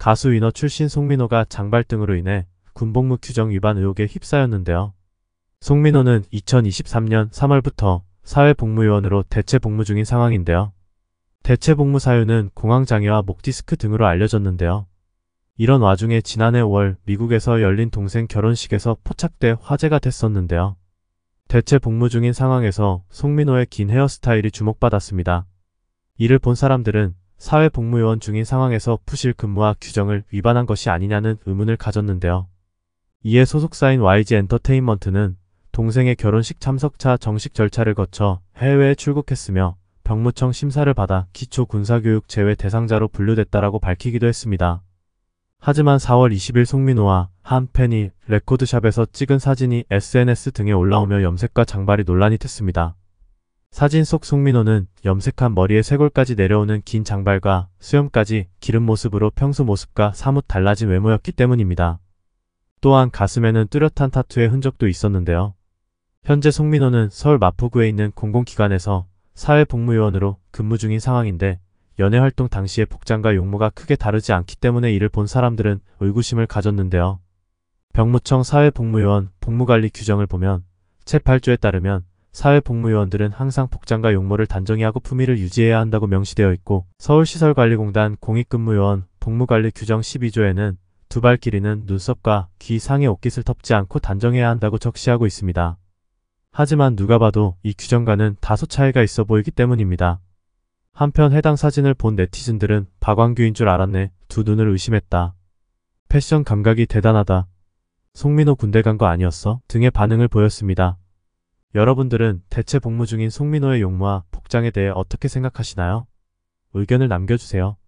가수 위너 출신 송민호가 장발 등으로 인해 군복무 규정 위반 의혹에 휩싸였는데요. 송민호는 2023년 3월부터 사회복무요원으로 대체복무 중인 상황인데요. 대체복무 사유는 공황장애와 목디스크 등으로 알려졌는데요. 이런 와중에 지난해 5월 미국에서 열린 동생 결혼식에서 포착돼 화제가 됐었는데요. 대체 복무 중인 상황에서 송민호의 긴 헤어스타일이 주목받았습니다. 이를 본 사람들은 사회복무요원 중인 상황에서 푸실 근무와 규정을 위반한 것이 아니냐는 의문을 가졌는데요. 이에 소속사인 YG 엔터테인먼트는 동생의 결혼식 참석차 정식 절차를 거쳐 해외에 출국했으며 병무청 심사를 받아 기초 군사교육 제외 대상자로 분류됐다라고 밝히기도 했습니다. 하지만 4월 20일 송민호와 한 팬이 레코드샵에서 찍은 사진이 SNS 등에 올라오며 염색과 장발이 논란이 됐습니다. 사진 속 송민호는 염색한 머리에 쇄골까지 내려오는 긴 장발과 수염까지 기른 모습으로 평소 모습과 사뭇 달라진 외모였기 때문입니다. 또한 가슴에는 뚜렷한 타투의 흔적도 있었는데요. 현재 송민호는 서울 마포구에 있는 공공기관에서 사회복무요원으로 근무 중인 상황인데 연애활동 당시의 복장과 용모가 크게 다르지 않기 때문에 이를 본 사람들은 의구심을 가졌는데요. 병무청 사회복무요원 복무관리 규정을 보면 채8조에 따르면 사회복무요원들은 항상 복장과 용모를 단정히 하고 품위를 유지해야 한다고 명시되어 있고 서울시설관리공단 공익근무요원 복무관리 규정 12조에는 두발 길이는 눈썹과 귀 상의 옷깃을 덮지 않고 단정해야 한다고 적시하고 있습니다. 하지만 누가 봐도 이 규정과는 다소 차이가 있어 보이기 때문입니다. 한편 해당 사진을 본 네티즌들은 박광규인 줄 알았네 두 눈을 의심했다. 패션 감각이 대단하다. 송민호 군대 간 거 아니었어? 등의 반응을 보였습니다. 여러분들은 대체 복무 중인 송민호의 용무와 복장에 대해 어떻게 생각하시나요? 의견을 남겨주세요.